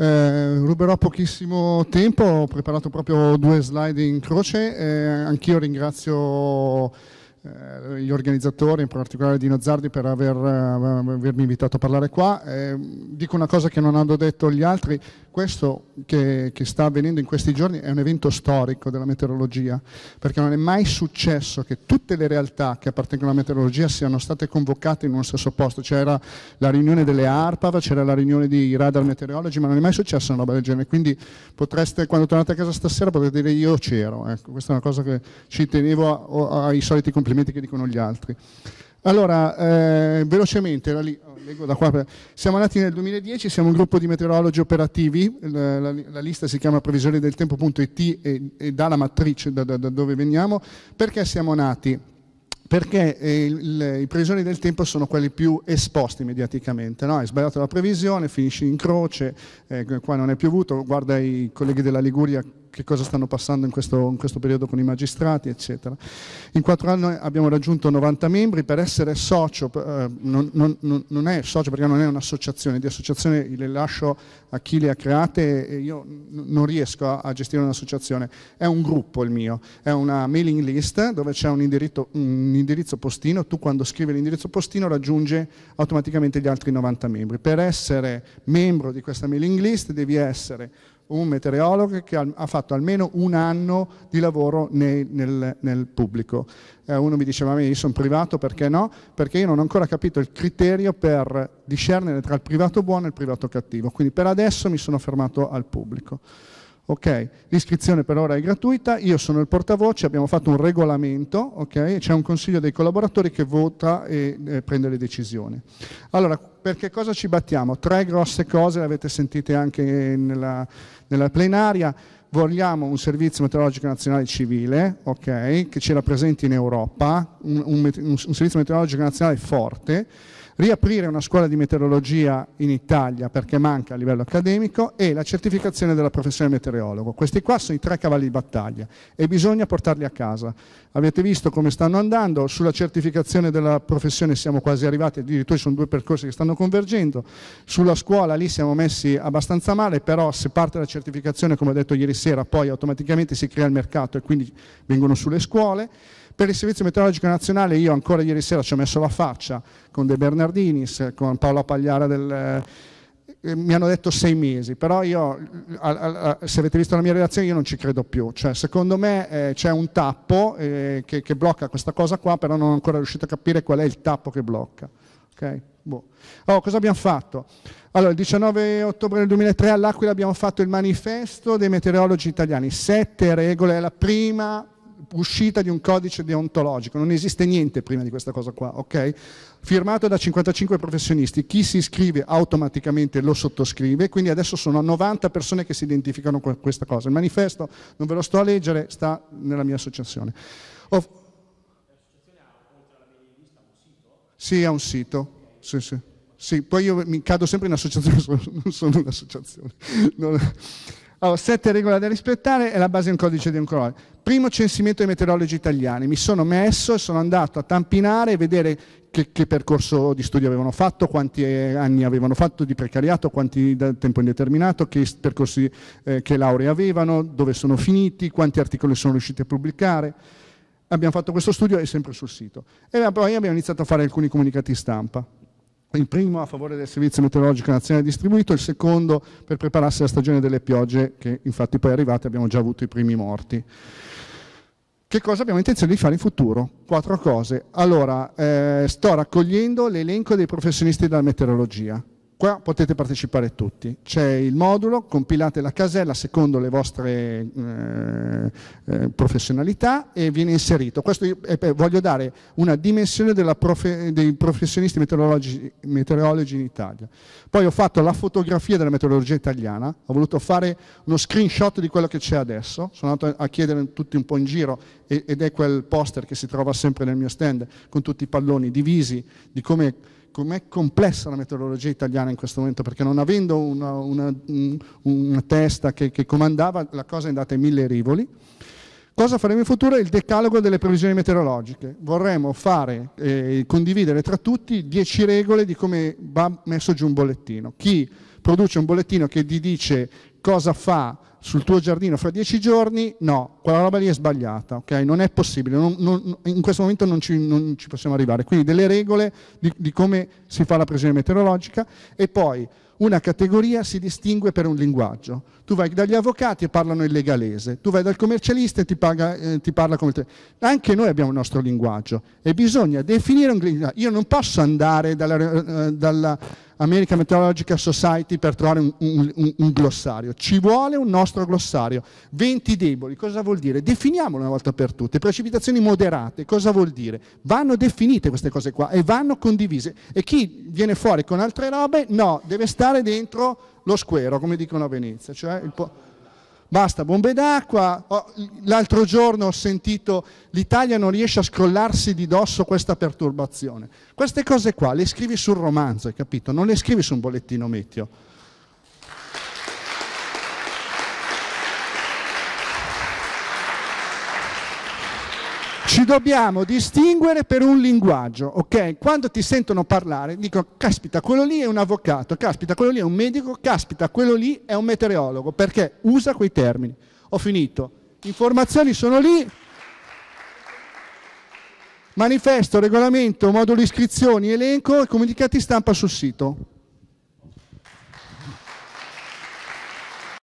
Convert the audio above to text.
Eh, ruberò pochissimo tempo, ho preparato proprio due slide in croce, eh, anch'io ringrazio eh, gli organizzatori, in particolare Dino Zardi, per aver, eh, avermi invitato a parlare qua. Eh, dico una cosa che non hanno detto gli altri, questo che, che, sta avvenendo in questi giorni è un evento storico della meteorologia, perché non è mai successo che tutte le realtà che appartengono alla meteorologia siano state convocate in uno stesso posto. C'era la riunione delle ARPAV, c'era la riunione di radar meteorologi, ma non è mai successa una roba del genere. Quindi potreste, quando tornate a casa stasera, potrete dire io c'ero. Ecco, questa è una cosa che ci tenevo ai soliti compiti complimenti che dicono gli altri. Allora, eh, velocemente, lì, oh, leggo da qua, siamo nati nel 2010, siamo un gruppo di meteorologi operativi, la, la, la lista si chiama previsione del tempo.it e, e dà la matrice da, da, da dove veniamo. Perché siamo nati? perché eh, i previsori del tempo sono quelli più esposti mediaticamente. No? Hai sbagliato la previsione, finisci in croce, eh, qua non è piovuto, guarda i colleghi della Liguria che cosa stanno passando in questo, in questo periodo con i magistrati, eccetera. In quattro anni abbiamo raggiunto 90 membri, per essere socio, eh, non, non, non, è socio perché non è un'associazione, di associazione le lascio a chi le ha create e io non riesco a, a gestire un'associazione, è un gruppo il mio, è una mailing list dove c'è un indirizzo, un l'indirizzo postino, tu quando scrivi l'indirizzo postino raggiunge automaticamente gli altri 90 membri. Per essere membro di questa mailing list devi essere un meteorologo che ha fatto almeno un anno di lavoro nel, nel, nel pubblico. Eh, uno mi diceva, ma io sono privato, perché no? Perché io non ho ancora capito il criterio per discernere tra il privato buono e il privato cattivo. Quindi per adesso mi sono fermato al pubblico. Ok, l'iscrizione per ora è gratuita, io sono il portavoce, abbiamo fatto un regolamento, ok? C'è un consiglio dei collaboratori che vota e eh, prende le decisioni. Allora, per che cosa ci battiamo? Tre grosse cose, le avete sentite anche nella, nella plenaria. Vogliamo un servizio meteorologico nazionale civile, okay? Che ci rappresenti in Europa, un, un, un servizio meteorologico nazionale forte riaprire una scuola di meteorologia in Italia perché manca a livello accademico e la certificazione della professione meteorologo. Questi qua sono i tre cavalli di battaglia e bisogna portarli a casa. Avete visto come stanno andando, sulla certificazione della professione siamo quasi arrivati, addirittura sono due percorsi che stanno convergendo, sulla scuola lì siamo messi abbastanza male, però se parte la certificazione, come ho detto ieri sera, poi automaticamente si crea il mercato e quindi vengono sulle scuole. Per il Servizio Meteorologico Nazionale io ancora ieri sera ci ho messo la faccia con De Bernardinis, con Paola Pagliara del eh, mi hanno detto sei mesi, però io, se avete visto la mia relazione, io non ci credo più. Cioè, secondo me eh, c'è un tappo eh, che, che, blocca questa cosa qua, però non ho ancora riuscito a capire qual è il tappo che blocca. Okay? Boh. Allora, oh, cosa abbiamo fatto? Allora, il 19 ottobre del 2003 all'Aquila abbiamo fatto il manifesto dei meteorologi italiani. Sette regole, è la prima uscita di un codice deontologico, non esiste niente prima di questa cosa qua, ok? Firmato da 55 professionisti, chi si iscrive automaticamente lo sottoscrive, quindi adesso sono 90 persone che si identificano con questa cosa. Il manifesto non ve lo sto a leggere, sta nella mia associazione. Of- sì, è un sito. Sì, sì. sì, poi io mi cado sempre in associazione, non sono un'associazione. Allora, sette regole da rispettare è la base del codice di un colore. Primo censimento dei meteorologi italiani. Mi sono messo e sono andato a tampinare e vedere che, che, percorso di studio avevano fatto, quanti eh, anni avevano fatto di precariato, quanti da tempo indeterminato, che percorsi, eh, che lauree avevano, dove sono finiti, quanti articoli sono riusciti a pubblicare. Abbiamo fatto questo studio e sempre sul sito. E poi abbiamo iniziato a fare alcuni comunicati stampa il primo a favore del Servizio Meteorologico Nazionale Distribuito, il secondo per prepararsi alla stagione delle piogge, che infatti poi è arrivata e abbiamo già avuto i primi morti. Che cosa abbiamo intenzione di fare in futuro? Quattro cose. Allora, eh, sto raccogliendo l'elenco dei professionisti della meteorologia. Qua potete partecipare tutti. C'è il modulo, compilate la casella secondo le vostre eh, eh professionalità e viene inserito. Questo eh, voglio dare una dimensione profe dei professionisti meteorologi, meteorologi in Italia. Poi ho fatto la fotografia della meteorologia italiana, ho voluto fare uno screenshot di quello che c'è adesso, sono andato a chiedere tutti un po' in giro ed è quel poster che si trova sempre nel mio stand con tutti i palloni divisi di come com'è complessa la meteorologia italiana in questo momento, perché non avendo una, una, una testa che, che, comandava, la cosa è andata in mille rivoli. Cosa faremo in futuro? Il decalogo delle previsioni meteorologiche. Vorremmo fare, eh, condividere tra tutti dieci regole di come va messo giù un bollettino. Chi produce un bollettino che ti dice cosa fa sul tuo giardino fra dieci giorni, no, quella roba lì è sbagliata, ok? Non è possibile, non, non, in questo momento non ci, non ci, possiamo arrivare. Quindi delle regole di, di come si fa la previsione meteorologica e poi una categoria si distingue per un linguaggio. Tu vai dagli avvocati e parlano il legalese, tu vai dal commercialista e ti, paga, eh, ti parla come te. Anche noi abbiamo il nostro linguaggio e bisogna definire un linguaggio. Io non posso andare dalla, eh, dalla American Meteorological Society per trovare un, un, un, un, glossario. Ci vuole un nostro glossario. Venti deboli, cosa vuol dire? Definiamolo una volta per tutte. Precipitazioni moderate, cosa vuol dire? Vanno definite queste cose qua e vanno condivise. E chi viene fuori con altre robe, no, deve stare dentro lo squero, come dicono a Venezia, cioè il po- Basta bombe d'acqua. Oh, l'altro giorno ho sentito l'Italia non riesce a scrollarsi di dosso questa perturbazione. Queste cose qua le scrivi sul romanzo, hai capito? Non le scrivi su un bollettino meteo. Ci dobbiamo distinguere per un linguaggio, ok? Quando ti sentono parlare, dico, caspita, quello lì è un avvocato, caspita, quello lì è un medico, caspita, quello lì è un meteorologo, perché usa quei termini. Ho finito. Informazioni sono lì. Manifesto, regolamento, modulo iscrizioni, elenco e comunicati stampa sul sito.